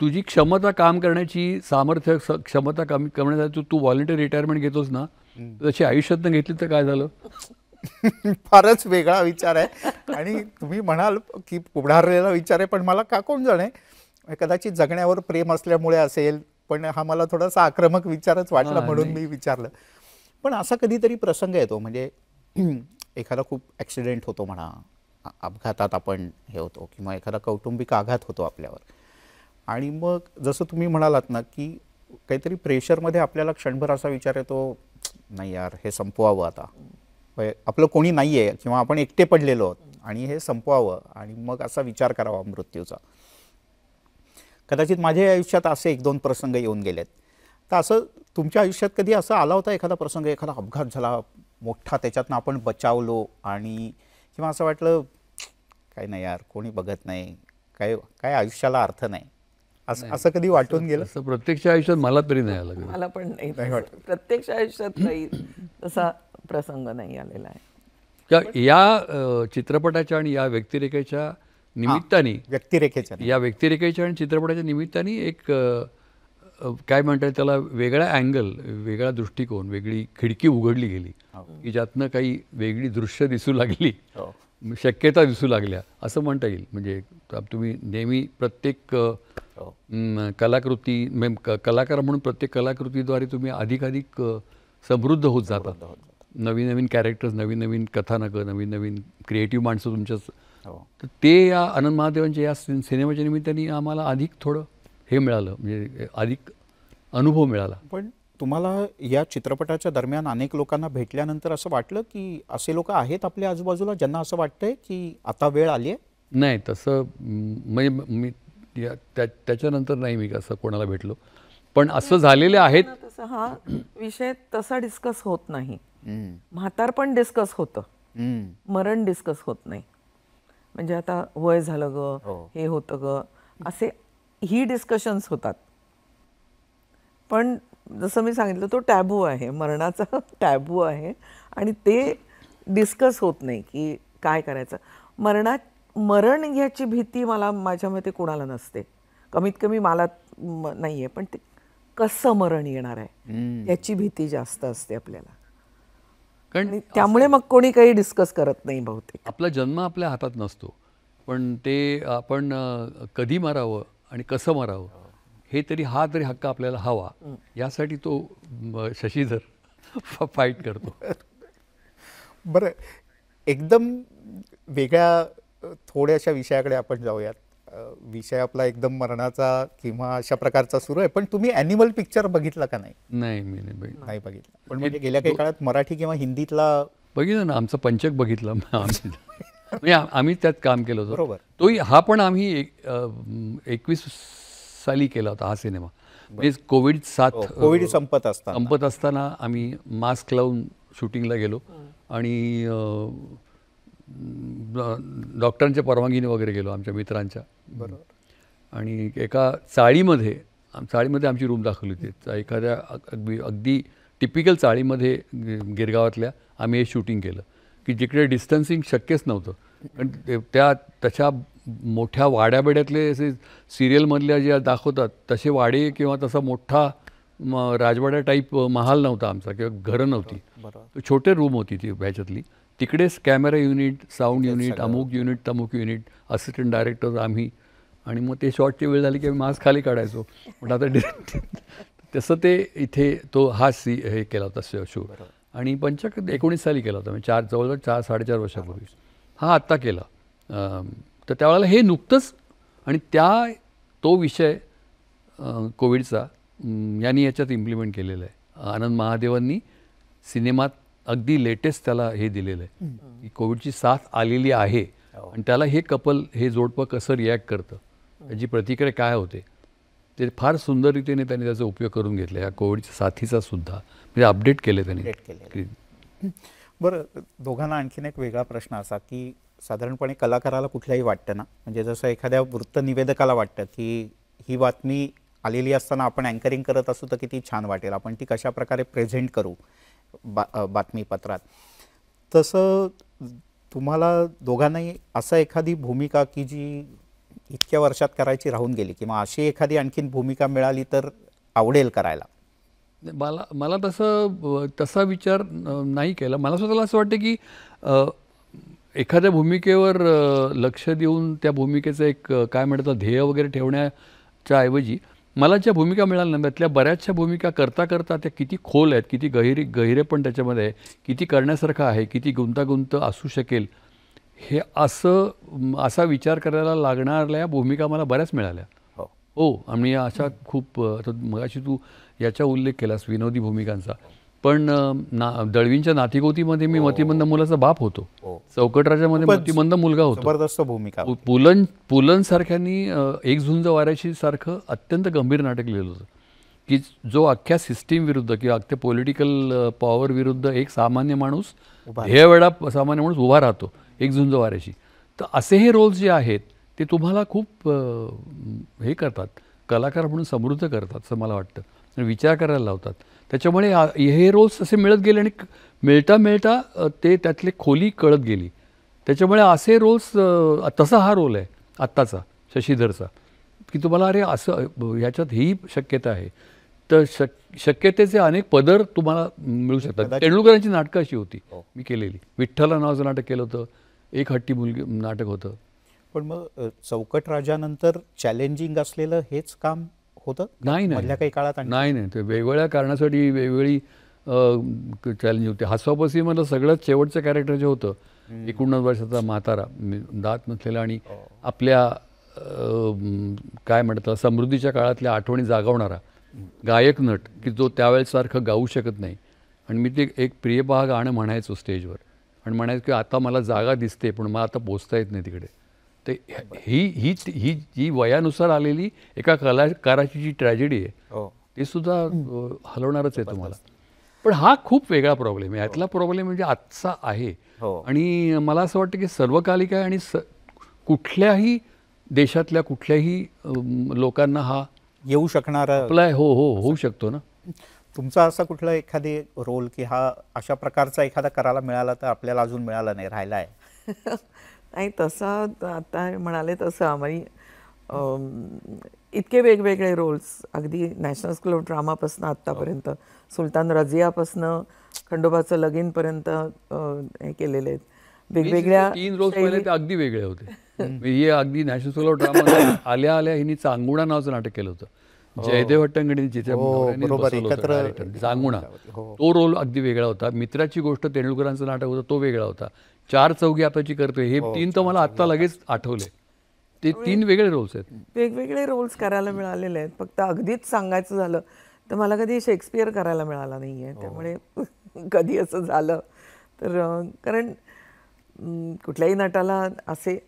तुझी क्षमता काम करण्याची सामर्थ्य क्षमता कमी करण्यासाठी तू तू रिटायरमेंट घेतोस ना तशी आयुष्यातनं घेतली तर काय झालं *laughs* फारच वेगळा विचार आहे आणि तुम्ही म्हणाल की पुढारलेला विचार आहे पण मला का कोण आहे कदाचित जगण्यावर प्रेम असल्यामुळे असेल पण हा मला थोडासा आक्रमक विचारच वाटला म्हणून मी विचारलं पण असा कधीतरी प्रसंग येतो म्हणजे *clears throat* एखादा खूप ॲक्सिडेंट होतो म्हणा अपघातात आपण हे होतो किंवा एखादा कौटुंबिक आघात होतो आपल्यावर आणि मग जसं तुम्ही म्हणालात ना की काहीतरी प्रेशरमध्ये आपल्याला क्षणभर असा विचार येतो नाही यार हे संपवावं आता म्हणजे आपलं कोणी नाही आहे किंवा आपण एकटे पडलेलो आहोत आणि हे संपवावं आणि मग असा विचार करावा मृत्यूचा कदाचित माझ्या आयुष्यात असे एक दोन प्रसंग येऊन गेलेत तर असं तुमच्या आयुष्यात कधी असं आला होता एखादा प्रसंग एखादा अपघात झाला मोठा त्याच्यातनं आपण बचावलो आणि किंवा असं वाटलं काय नाही यार कोणी बघत नाही काय काय आयुष्याला अर्थ नाही असं कधी वाटून गेलं प्रत्यक्ष आयुष्यात मला तरी नाही आलं मला पण नाही प्रत्यक्ष आयुष्यात काही तसा प्रसंग नाही आलेला आहे या चित्रपटाच्या आणि या व्यक्तिरेखेच्या निमित्ताने व्यक्तिरेखेच्या या व्यक्तिरेखेच्या आणि चित्रपटाच्या निमित्ताने एक काय म्हणतात त्याला वेगळा अँगल वेगळा दृष्टिकोन वेगळी खिडकी उघडली गेली हो. की ज्यातनं काही वेगळी दृश्य दिसू लागली हो. शक्यता दिसू लागल्या असं म्हणता येईल म्हणजे तुम्ही नेहमी प्रत्येक हो. कलाकृती कलाकार म्हणून प्रत्येक कलाकृतीद्वारे तुम्ही अधिकाधिक समृद्ध होत जातात नवीन नवीन कॅरेक्टर्स नवीन नवीन कथानकं नवीन नवीन क्रिएटिव्ह माणसं तुमच्या हो. तर ते या आनंद महादेवांच्या या सिनेमाच्या निमित्ताने आम्हाला अधिक थोडं हे मिळालं म्हणजे अधिक अनुभव मिळाला पण तुम्हाला या चित्रपटाच्या दरम्यान अनेक लोकांना भेटल्यानंतर असं वाटलं की असे लोक आहेत आपल्या आजूबाजूला ज्यांना असं वाटतंय की आता वेळ आली आहे नाही तसं म्हणजे मी त्याच्यानंतर नाही मी असं कोणाला भेटलो पण असं झालेले आहेत तसं हा विषय तसा डिस्कस होत नाही म्हातार पण डिस्कस होतं मरण डिस्कस होत नाही म्हणजे आता वय झालं ग हो. हे होतं ग असे ही डिस्कशन्स होतात पण जसं मी सांगितलं तो टॅबू आहे मरणाचा *laughs* टॅबू आहे आणि ते डिस्कस होत नाही की काय करायचं मरणात मरण याची भीती मला माझ्या मते कोणाला नसते कमीत कमी मला नाही आहे पण ते कसं मरण येणार आहे याची भीती जास्त असते आपल्याला कारण त्यामुळे मग कोणी काही डिस्कस करत नाही बहुतेक आपला जन्म आपल्या हातात नसतो पण ते आपण कधी मारावं आणि कसं मारावं हे तरी हा तरी हक्क आपल्याला हवा यासाठी तो शशीधर फाईट *laughs* करतो बरं एकदम वेगळ्या थोड्याशा विषयाकडे आपण जाऊयात विषय आपला एकदम मरणाचा किंवा अशा प्रकारचा सुरू आहे पण तुम्ही अॅनिमल पिक्चर बघितला का नाही नाही मी नाही बघितलं पण म्हणजे गेल्या काही काळात मराठी किंवा हिंदीतला बघितलं ना आमचं पंचक बघितलं म्हणजे आम्ही त्यात काम केलं होतं बरोबर तोही हा पण आम्ही एकवीस साली केला होता हा सिनेमा म्हणजे कोविड साथ हो, कोविड संपत असताना संपत असताना आम्ही मास्क लावून शूटिंगला गेलो आणि डॉक्टरांच्या परवानगीने वगैरे गेलो आमच्या मित्रांच्या बरोबर आणि एका चाळीमध्ये चाळीमध्ये आमची रूम दाखवली होती एखाद्या अगदी अगदी टिपिकल चाळीमध्ये गिरगावातल्या आम्ही हे शूटिंग केलं की जिकडे डिस्टन्सिंग शक्यच नव्हतं पण त्या तशा मोठ्या वाड्याबेड्यातले असे सिरियलमधल्या ज्या दाखवतात तसे वाडे किंवा तसा मोठा म राजवाडा टाईप महाल नव्हता आमचा किंवा घरं नव्हती छोटे रूम होती ती ह्याच्यातली तिकडेच कॅमेरा युनिट साऊंड युनिट अमुक युनिट तमुक युनिट असिस्टंट डायरेक्टर आम्ही आणि मग ते शॉर्टची वेळ झाली की आम्ही मास्क खाली काढायचो पण आता *laughs* तसं ते इथे तो हा सी हे केला होता शो आणि पंचक एकोणीस साली केला होता म्हणजे चार जवळजवळ चार साडेचार वर्षापूर्वी हा आत्ता केला तर त्यावेळेला हे नुकतंच आणि त्या तो विषय कोविडचा यांनी याच्यात इम्प्लिमेंट केलेला आहे आनंद महादेवांनी सिनेमात अगदी लेटेस्ट त्याला हे दिलेलं आहे की कोविडची साथ आलेली आहे हो. आणि त्याला हे कपल हे जोडपं कसं रिॲक्ट करतं त्याची प्रतिक्रिया काय होते ते फार सुंदर रीतीने त्यांनी त्याचा उपयोग करून घेतला या कोविडच्या साथीचा सुद्धा म्हणजे अपडेट केले त्यांनी बरं दोघांना आणखीन एक वेगळा प्रश्न असा की साधारणपणे कलाकाराला कुठल्याही वाटतं ना म्हणजे जसं एखाद्या वृत्तनिवेदकाला वाटतं की ही बातमी आलेली असताना आपण अँकरिंग करत असू तर किती छान वाटेल आपण ती कशा प्रकारे प्रेझेंट करू बा बातमीपत्रात तसं तुम्हाला दोघांनाही असा एखादी भूमिका की जी इतक्या वर्षात करायची राहून गेली किंवा अशी एखादी आणखीन भूमिका मिळाली तर आवडेल करायला मला मला तसं तसा विचार नाही केला मला स्वतःला असं वाटतं की एखाद्या भूमिकेवर लक्ष देऊन त्या भूमिकेचं एक काय म्हणतात ध्येय वगैरे ठेवण्याच्या ऐवजी मला ज्या भूमिका मिळाल्या ना त्यातल्या बऱ्याचशा भूमिका करता करता त्या किती खोल आहेत किती गहिरी गहिरे पण त्याच्यामध्ये आहे किती करण्यासारखं आहे किती गुंतागुंत असू शकेल हे असं असा विचार करायला लागणाऱ्या भूमिका मला बऱ्याच मिळाल्या हो, हो आणि अशा खूप मगाशी तू याचा उल्लेख केलास विनोदी भूमिकांचा पण ना दळवींच्या नातीगोतीमध्ये मी हो. मतिमंद मुलाचा बाप होतो हो. चौकट राजामध्ये मतिमंद मुलगा होतो जबरदस्त भूमिका पुलन पुलन सारख्यांनी एक झुंज वाऱ्याशी सारखं अत्यंत गंभीर नाटक लिहिलं होतं की जो अख्ख्या सिस्टीम विरुद्ध किंवा अख्ख्या पॉलिटिकल पॉवर विरुद्ध एक सामान्य माणूस हे वेळा सामान्य माणूस उभा राहतो एक झुंज वाऱ्याशी तर असे हे रोल्स जे आहेत ते तुम्हाला खूप हे करतात कलाकार म्हणून समृद्ध करतात असं मला वाटतं विचार करायला लावतात त्याच्यामुळे हे रोल्स असे मिळत गेले आणि मिळता मिळता ते त्यातले खोली कळत गेली त्याच्यामुळे असे रोल्स तसा हा रोल आहे आत्ताचा शशीधरचा की तुम्हाला अरे असं ह्याच्यात ही शक्यता आहे तर शक शक्यतेचे अनेक पदर तुम्हाला मिळू शकतात तेंडुलकरांची नाटकं अशी होती हो. मी केलेली विठ्ठला नावाचं नाटक केलं होतं एक हट्टी मुलगी नाटक होतं पण मग चौकट राजानंतर चॅलेंजिंग असलेलं हेच काम होतं नाही मधल्या काही काळात नाही नाही ते वेगवेगळ्या कारणासाठी वेगवेगळी चॅलेंज होते हसवापसी मला सगळ्यात शेवटचं कॅरेक्टर जे होतं एकोणनव्वद वर्षाचा म्हातारा दात नसलेला आणि हो. आपल्या काय म्हणतात समृद्धीच्या काळातल्या आठवणी जागवणारा गायक नट की जो त्यावेळेसारखं गाऊ शकत नाही आणि मी ते एक प्रिय गाणं म्हणायचो स्टेजवर आणि म्हणायचं की आता मला जागा दिसते पण मला आता पोचता येत नाही तिकडे ते ही ही ही जी वयानुसार आलेली एका कलाकाराची जी ट्रॅजेडी आहे हो. ती सुद्धा हलवणारच आहे तुम्हाला पण हा खूप वेगळा प्रॉब्लेम आहे यातला प्रॉब्लेम हो. म्हणजे आजचा आहे हो. आणि मला असं वाटतं की सर्वकालिक आहे आणि कुठल्याही देशातल्या कुठल्याही लोकांना हा येऊ शकणारा अप्लाय हो हो होऊ शकतो ना तुमचा असा कुठला एखादी रोल की हा अशा प्रकारचा एखादा करायला मिळाला तर आपल्याला अजून मिळाला नाही राहिला आहे *laughs* नाही तसं आता म्हणाले तसं आम्ही इतके वेगवेगळे रोल्स अगदी नॅशनल स्कूल ऑफ ड्रामापासनं आत्तापर्यंत हो. सुलतान रजियापासनं खंडोबाचं लगीनपर्यंत हे केलेले आहेत वेगवेगळ्या तीन रोल्स पहिले ते अगदी वेगळे होते हे अगदी नॅशनल स्कूल ऑफ ड्रामा आल्या आल्या हिनी चांगुडा नावाचं नाटक केलं होतं जयदेव हट्टंगडींची हो, बरोबर एकत्र जांगुणा हो. तो रोल अगदी वेगळा होता मित्राची गोष्ट तेंडुलकरांचं नाटक होतं तो वेगळा होता चार चौघी आताची करतोय हे हो, तीन तर मला आता लगेच आठवले ते तीन वेगळे रोल्स आहेत वेगवेगळे रोल्स करायला मिळालेले आहेत फक्त अगदीच सांगायचं झालं तर मला कधी शेक्सपियर करायला मिळाला नाही आहे त्यामुळे *laughs* कधी असं झालं तर कारण कुठल्याही नाटाला असे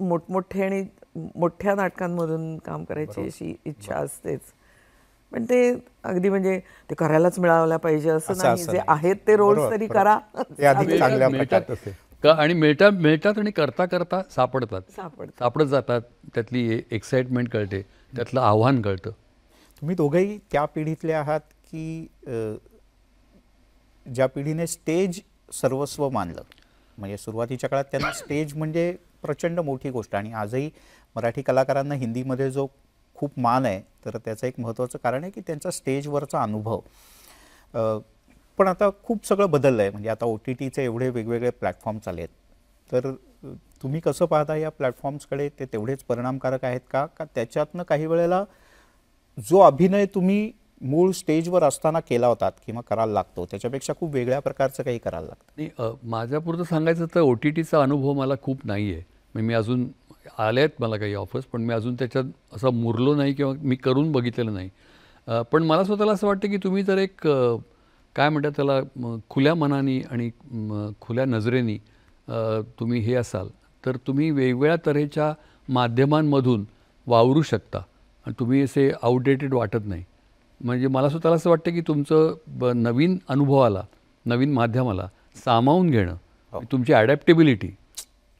मोठमोठे आणि मोठ्या नाटकांमधून काम करायची अशी इच्छा असतेच पण ते अगदी म्हणजे ते करायलाच मिळायला पाहिजे असं नाही जे आहेत ते रोल तरी करा आणि मिळतात मिळतात आणि करता करता सापडतात सापडत जातात त्यातली एक्साइटमेंट कळते त्यातलं आव्हान कळतं तुम्ही दोघंही त्या पिढीतले आहात की ज्या पिढीने स्टेज सर्वस्व मानलं म्हणजे सुरुवातीच्या काळात त्यांना स्टेज म्हणजे प्रचंड मोठी गोष्ट आणि आजही मराठी कलाकारांना हिंदीमध्ये जो खूप मान आहे तर त्याचं एक महत्त्वाचं कारण आहे की त्यांचा स्टेजवरचा अनुभव पण आता खूप सगळं बदललं आहे म्हणजे आता ओ टी टीचे एवढे वेगवेगळे प्लॅटफॉर्म चालले आहेत तर तुम्ही कसं पाहता या प्लॅटफॉर्म्सकडे ते तेवढेच परिणामकारक आहेत का का त्याच्यातनं काही वेळेला जो अभिनय तुम्ही मूळ स्टेजवर असताना केला होता किंवा करायला लागतो त्याच्यापेक्षा खूप वेगळ्या प्रकारचं काही करायला लागतं नाही माझ्यापुरतं सांगायचं तर ओ टी टीचा अनुभव मला खूप नाही आहे म्हणजे मी अजून आले आहेत मला काही ऑफर्स पण मी अजून त्याच्यात असा मुरलो नाही किंवा मी करून बघितलेलं नाही पण मला स्वतःला असं वाटतं की तुम्ही जर एक काय म्हणतात त्याला खुल्या मनाने आणि खुल्या नजरेने तुम्ही हे असाल तर तुम्ही वेगवेगळ्या तऱ्हेच्या माध्यमांमधून वावरू शकता आणि तुम्ही असे आउटडेटेड वाटत नाही म्हणजे मला स्वतःला असं वाटतं की तुमचं ब नवीन अनुभवाला नवीन माध्यमाला सामावून घेणं हो. तुमची ॲडॅप्टेबिलिटी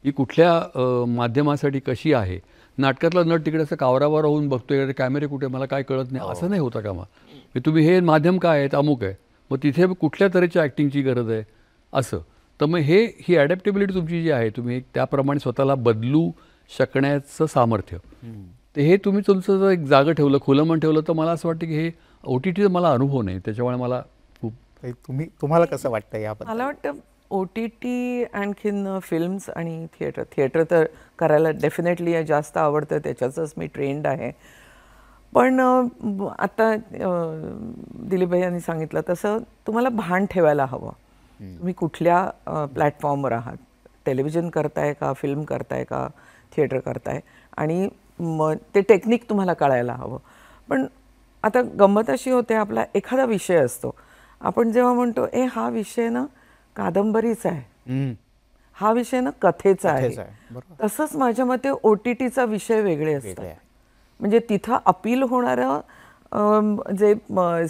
ही कुठल्या माध्यमासाठी कशी आहे नाटकातला नट तिकडे असं कावरावर होऊन बघतोय कॅमेरे कुठे मला काय कळत नाही हो. असं नाही होता कामा मग तुम्ही हे माध्यम काय आहेत अमुक आहे मग तिथे कुठल्या तऱ्हेच्या ॲक्टिंगची गरज आहे असं तर मग हे ही ॲडॅप्टेबिलिटी तुमची जी आहे तुम्ही त्याप्रमाणे स्वतःला बदलू शकण्याचं सामर्थ्य ते हे तुम्ही तुमचं जर एक जागं ठेवलं खुलं म्हणून ठेवलं तर मला असं वाटतं की हे ओ टी टीचा मला अनुभव नाही त्याच्यामुळे मला खूप तुम्ही तुम्हाला कसं वाटतं याबद्दल मला वाटतं ओ टी टी आणखीन फिल्म्स आणि थिएटर थिएटर तर करायला डेफिनेटली जास्त आवडतं त्याच्याचंच मी ट्रेंड आहे पण आता दिलीपभाई यांनी सांगितलं तसं तुम्हाला भान ठेवायला हवं तुम्ही कुठल्या प्लॅटफॉर्मवर आहात टेलिव्हिजन करताय का फिल्म करताय का थिएटर करताय आणि मग ते टेक्निक तुम्हाला कळायला हवं पण आता गंमत अशी होते आपला एखादा विषय असतो आपण जेव्हा म्हणतो ए हा विषय ना कादंबरीचा आहे हा विषय ना कथेचा आहे तसंच माझ्या मते ओ टी टीचा विषय वेगळे असतात म्हणजे तिथं अपील होणार जे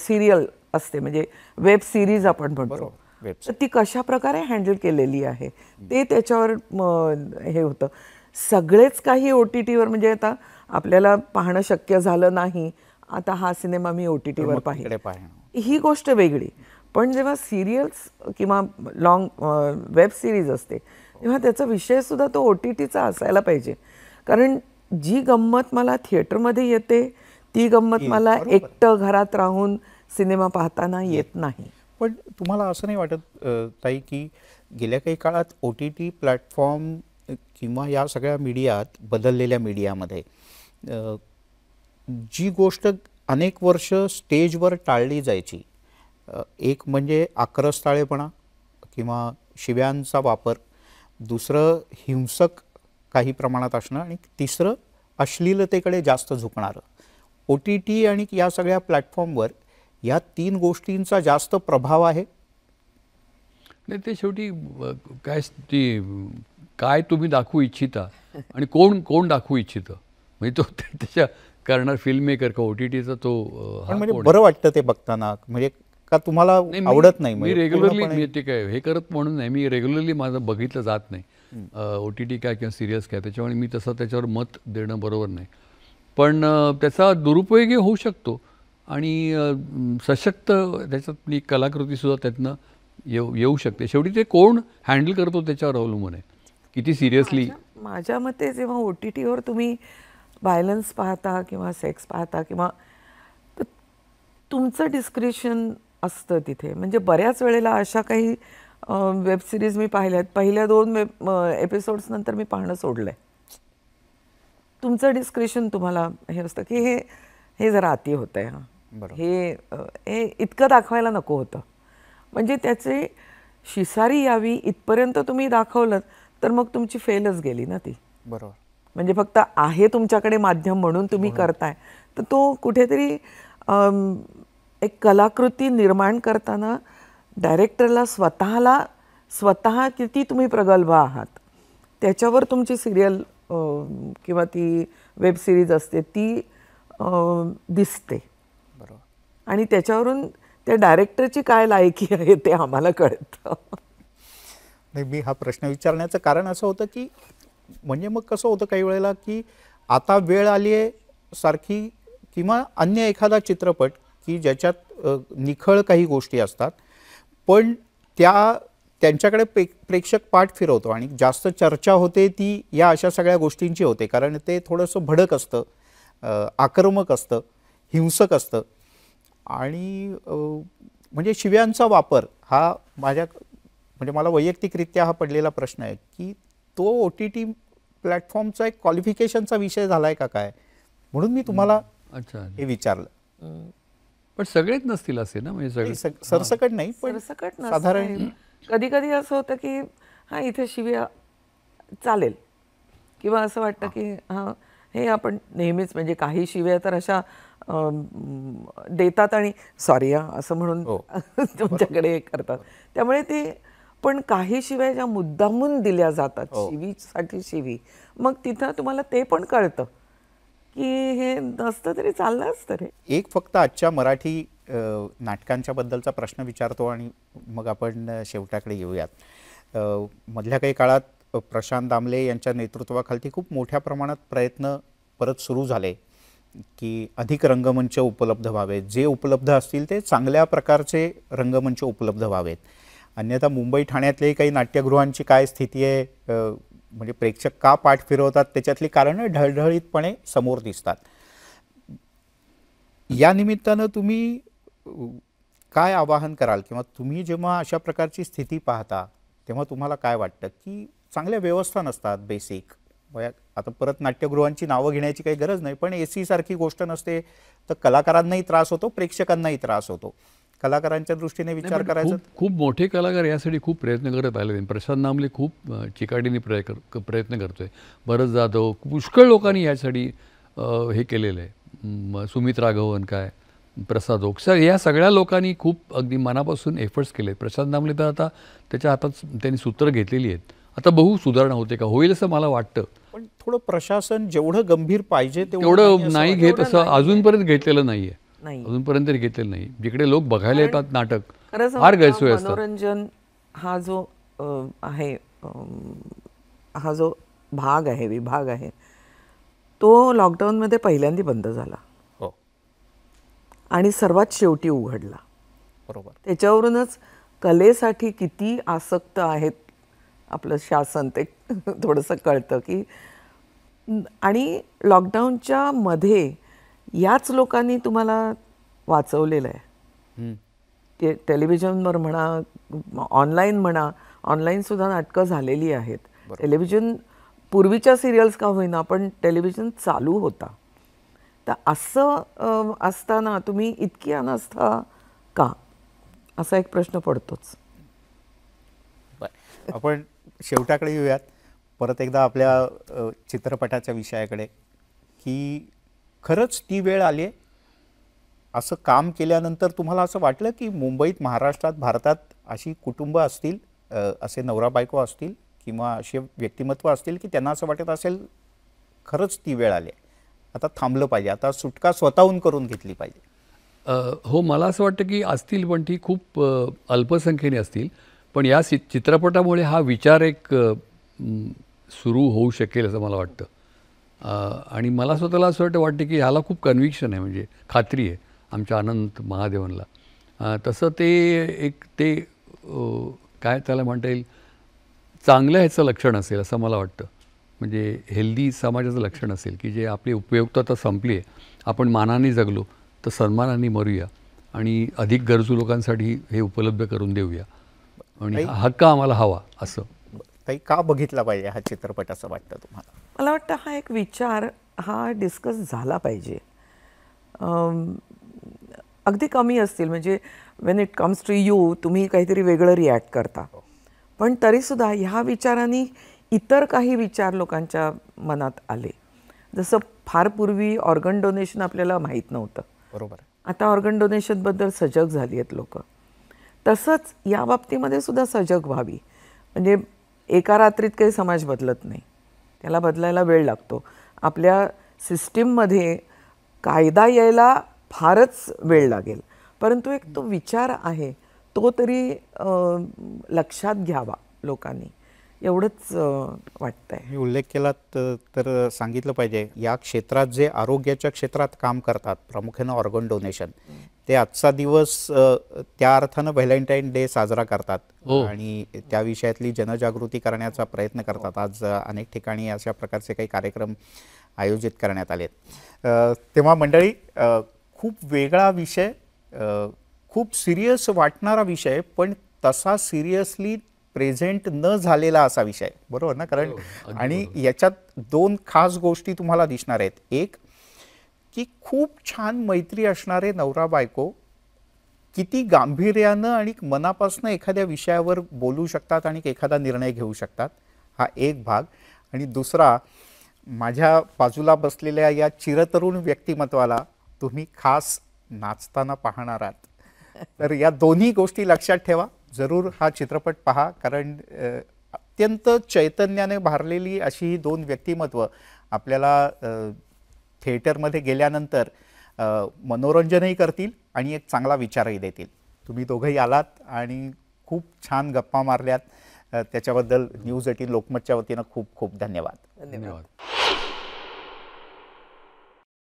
सिरियल असते म्हणजे वेब सिरीज आपण म्हणतो तर ती कशा प्रकारे हँडल केलेली आहे ते त्याच्यावर हे होतं सगळेच काही ओ टी टीवर म्हणजे आता आपल्याला पाहणं शक्य झालं नाही आता हा सिनेमा मी ओ टी टीवर पाहिजे ही गोष्ट वेगळी पण जेव्हा सिरियल्स किंवा लाँग वेब सिरीज असते तेव्हा त्याचा विषयसुद्धा तो ओ टी टीचा असायला पाहिजे कारण जी गंमत मला थिएटरमध्ये येते ती गंमत मला एकटं घरात राहून सिनेमा पाहताना येत नाही पण तुम्हाला असं नाही वाटत ताई की गेल्या काही काळात ओ टी टी प्लॅटफॉर्म किंवा या सगळ्या मीडियात बदललेल्या मीडियामध्ये जी गोष्ट अनेक वर्ष स्टेजवर टाळली जायची एक म्हणजे आक्रस्ताळेपणा किंवा शिव्यांचा वापर दुसरं हिंसक काही प्रमाणात असणं आणि तिसरं अश्लीलतेकडे जास्त झुकणारं ओ टी टी आणि या सगळ्या प्लॅटफॉर्मवर या तीन गोष्टींचा जास्त प्रभाव आहे नाही ते शेवटी काय ती काय तुम्ही दाखवू इच्छिता आणि कोण कोण दाखवू इच्छितं म्हणजे तो त्याच्या करणार फिल्म मेकर का ओ टी टीचा तो म्हणजे बरं वाटतं ते बघताना म्हणजे का तुम्हाला आवडत नाही म्हणजे मी रेग्युलरली मी ते काय हे करत म्हणून नाही मी रेग्युलरली माझं बघितलं जात नाही ओ टी टी काय किंवा सिरियस काय त्याच्यामुळे मी तसं त्याच्यावर मत देणं बरोबर नाही पण त्याचा दुरुपयोगी होऊ शकतो आणि सशक्त त्याच्यातली कलाकृतीसुद्धा त्यातनं येऊ येऊ शकते शेवटी ते कोण हँडल करतो त्याच्यावर अवलंबून आहे किती सिरियसली माझ्या मते जेव्हा ओ टी टीवर तुम्ही व्हायलन्स पाहता किंवा सेक्स पाहता किंवा तुमचं डिस्क्रिप्शन असतं तिथे म्हणजे बऱ्याच वेळेला अशा काही वेब सिरीज मी पाहिल्या आहेत पहिल्या दोन वेब एपिसोड्सनंतर मी पाहणं सोडलंय तुमचं डिस्क्रिशन तुम्हाला हे असतं की हे हे जरा अति होत आहे हां हे हे इतकं दाखवायला नको होतं म्हणजे त्याचे शिसारी यावी इथपर्यंत तुम्ही दाखवलं तर मग तुमची फेलच गेली ना ती बरोबर म्हणजे फक्त आहे तुमच्याकडे माध्यम म्हणून तुम्ही करताय तर तो कुठेतरी एक कलाकृती निर्माण करताना डायरेक्टरला स्वतःला स्वतः किती तुम्ही प्रगल्भ आहात त्याच्यावर तुमची सिरियल किंवा ती वेब सिरीज असते ती दिसते बरोबर आणि त्याच्यावरून त्या डायरेक्टरची काय लायकी आहे ते आम्हाला कळतं नाही मी हा प्रश्न विचारण्याचं कारण असं होतं की म्हणजे मग कसं होतं काही वेळेला की आता वेळ आली आहे सारखी किंवा अन्य एखादा चित्रपट की ज्याच्यात निखळ काही गोष्टी असतात पण त्या त्यांच्याकडे प्रे प्रेक्षक पाठ फिरवतो आणि जास्त चर्चा होते ती या अशा सगळ्या गोष्टींची होते कारण ते थोडंसं भडक असतं आक्रमक असतं हिंसक असतं आणि म्हणजे शिव्यांचा वापर हा माझ्या म्हणजे मला वैयक्तिकरित्या हा पडलेला प्रश्न आहे की तो ओ टी टी प्लॅटफॉर्मचा एक क्वालिफिकेशनचा विषय झाला आहे का काय म्हणून मी तुम्हाला अच्छा हे विचारलं पण सगळेच नसतील असे ना म्हणजे सगळे सरसकट नाही पण सरसकट साधारण कधी कधी असं होतं की हा इथे शिव्या चालेल किंवा असं वाटतं की हां हे आपण नेहमीच म्हणजे काही शिव्या तर अशा देतात आणि सॉरी असं म्हणून हो. *laughs* तुमच्याकडे हे करतात त्यामुळे ते पण काही शिव्या ज्या मुद्दामून दिल्या जातात हो. शिवीसाठी शिवी मग तिथं तुम्हाला ते पण कळतं की हे असतं तरी चाललं असतं रे एक फक्त आजच्या मराठी नाटकांच्या बद्दलचा प्रश्न विचारतो आणि मग आपण शेवटाकडे येऊयात मधल्या काही काळात प्रशांत दामले यांच्या नेतृत्वाखालती खूप मोठ्या प्रमाणात प्रयत्न परत सुरू झाले की अधिक रंगमंच उपलब्ध व्हावेत जे उपलब्ध असतील ते चांगल्या प्रकारचे रंगमंच उपलब्ध व्हावेत अन्यथा मुंबई ठाण्यातले काही नाट्यगृहांची काय स्थिती आहे म्हणजे प्रेक्षक का पाठ फिरवतात त्याच्यातली कारणं ढळढळीतपणे समोर दिसतात या निमित्तानं तुम्ही काय आवाहन कराल किंवा तुम्ही जेव्हा अशा प्रकारची स्थिती पाहता तेव्हा तुम्हाला काय वाटतं की चांगल्या व्यवस्था नसतात बेसिक आता परत नाट्यगृहांची नावं घेण्याची काही गरज नाही पण ए सारखी गोष्ट नसते तर कलाकारांनाही त्रास होतो प्रेक्षकांनाही त्रास होतो कलाकारांच्या दृष्टीने विचार करायचा खूप मोठे कलाकार यासाठी खूप प्रयत्न करत आले प्रशांत नामले खूप चिकाटीने प्रय प्रयत्न करतोय भरत जाधव पुष्कळ लोकांनी यासाठी हे केलेलं आहे सुमित राघवन काय प्रसाद सर या सगळ्या लोकांनी खूप अगदी मनापासून एफर्ट्स केले प्रशांत नामले तर आता त्याच्या हातात त्यांनी सूत्र घेतलेली आहेत आता बहु सुधारणा होते का होईल असं मला वाटतं पण थोडं प्रशासन जेवढं गंभीर पाहिजे तेवढं नाही घेत असं अजूनपर्यंत घेतलेलं नाही आहे नाही अजूनपर्यंत घेतलेलं नाही जिकडे लोक बघायला येतात नाटक फार गैरसोय मनोरंजन हा जो आहे हा जो भाग आहे विभाग आहे तो लॉकडाऊनमध्ये पहिल्यांदा बंद झाला हो आणि सर्वात शेवटी उघडला बरोबर त्याच्यावरूनच कलेसाठी किती आसक्त आहेत आपलं शासन ते *laughs* थोडंसं कळतं की आणि लॉकडाऊनच्या मध्ये याच लोकांनी तुम्हाला वाचवलेलं आहे ते टेलिव्हिजनवर म्हणा ऑनलाईन म्हणा ऑनलाईनसुद्धा नाटकं झालेली आहेत टेलिव्हिजन पूर्वीच्या सिरियल्स का होईना पण टेलिव्हिजन चालू होता तर असं असताना तुम्ही इतकी अनास्था का असा एक प्रश्न पडतोच आपण शेवटाकडे येऊयात परत एकदा आपल्या चित्रपटाच्या विषयाकडे की खरंच ती वेळ आली असं काम केल्यानंतर तुम्हाला असं वाटलं की मुंबईत महाराष्ट्रात भारतात अशी कुटुंब असतील असे नवरा बायको असतील किंवा असे व्यक्तिमत्व असतील की त्यांना असं वाटत असेल खरंच ती वेळ आली आहे आता थांबलं पाहिजे आता सुटका स्वतःहून करून घेतली पाहिजे हो मला असं वाटतं की असतील पण ती खूप अल्पसंख्येने असतील पण या चित्रपटामुळे हा विचार एक सुरू होऊ शकेल असं मला वाटतं आणि मला स्वतःला असं वाटतं वाटते की ह्याला खूप कन्व्हिक्शन आहे म्हणजे खात्री आहे आमच्या अनंत महादेवनला तसं ते एक ते काय त्याला म्हणता येईल चांगलं ह्याचं लक्षण असेल असं मला वाटतं म्हणजे हेल्दी समाजाचं लक्षण असेल की जे आपली उपयुक्तता संपली आहे आपण मानाने जगलो तर सन्मानाने मरूया आणि अधिक गरजू लोकांसाठी हे उपलब्ध करून देऊया आणि हक्क आम्हाला हवा असं काही का बघितला पाहिजे हा चित्रपट असं वाटतं तुम्हाला मला वाटतं हा एक विचार हा डिस्कस झाला पाहिजे अगदी कमी असतील म्हणजे when it comes to you तुम्ही काहीतरी वेगळं रिॲक्ट करता हो. पण तरीसुद्धा ह्या विचारांनी इतर काही विचार लोकांच्या मनात आले जसं फार पूर्वी ऑर्गन डोनेशन आपल्याला माहीत नव्हतं बरोबर आता ऑर्गन डोनेशनबद्दल सजग झाली आहेत लोक तसंच या बाबतीमध्ये सुद्धा सजग व्हावी म्हणजे एका रात्रीत काही समाज बदलत नाही त्याला बदलायला वेळ लागतो आपल्या सिस्टीममध्ये कायदा यायला फारच वेळ लागेल परंतु एक तो विचार आहे तो तरी लक्षात घ्यावा लोकांनी एवढंच वाटतंय मी उल्लेख केला तर सांगितलं पाहिजे या क्षेत्रात जे आरोग्याच्या क्षेत्रात काम करतात प्रामुख्यानं ऑर्गन डोनेशन ते आजचा दिवस त्या अर्थानं व्हॅलेंटाईन डे साजरा करतात हो. आणि त्या विषयातली जनजागृती करण्याचा प्रयत्न करतात आज अनेक ठिकाणी अशा प्रकारचे काही कार्यक्रम आयोजित करण्यात आले तेव्हा मंडळी खूप वेगळा विषय खूप सिरियस वाटणारा विषय पण तसा सिरियसली प्रेझेंट न झालेला असा विषय बरोबर ना कारण हो, आणि याच्यात दोन खास गोष्टी तुम्हाला दिसणार आहेत एक की खूप छान मैत्री असणारे नवरा बायको किती गांभीर्यानं आणि मनापासून एखाद्या विषयावर बोलू शकतात आणि एखादा निर्णय घेऊ शकतात हा एक भाग आणि दुसरा माझ्या बाजूला बसलेल्या या चिरतरुण व्यक्तिमत्वाला तुम्ही खास नाचताना पाहणार आहात तर या दोन्ही गोष्टी लक्षात ठेवा जरूर हा चित्रपट पहा कारण अत्यंत चैतन्याने भारलेली अशी ही दोन व्यक्तिमत्व आपल्याला थिएटरमध्ये गेल्यानंतर मनोरंजनही करतील आणि एक चांगला विचारही देतील तुम्ही दोघंही आलात आणि खूप छान गप्पा मारल्यात त्याच्याबद्दल न्यूज एटीन लोकमतच्या वतीनं खूप खूप धन्यवाद धन्यवाद